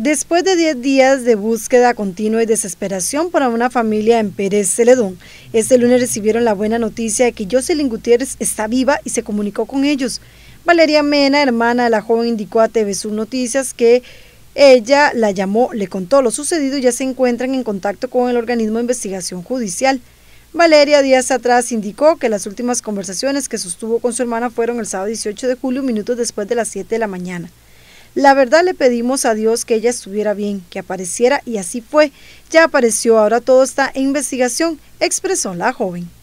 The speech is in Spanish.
Después de 10 días de búsqueda continua y desesperación por una familia en Pérez Celedón, este lunes recibieron la buena noticia de que Jocelyn Gutiérrez está viva y se comunicó con ellos. Valeria Mena, hermana de la joven, indicó a TV Sur Noticias que ella la llamó, le contó lo sucedido y ya se encuentran en contacto con el organismo de investigación judicial. Valeria días atrás indicó que las últimas conversaciones que sostuvo con su hermana fueron el sábado 18 de julio, minutos después de las 7 de la mañana. La verdad le pedimos a Dios que ella estuviera bien, que apareciera y así fue. Ya apareció, ahora todo está en investigación, expresó la joven.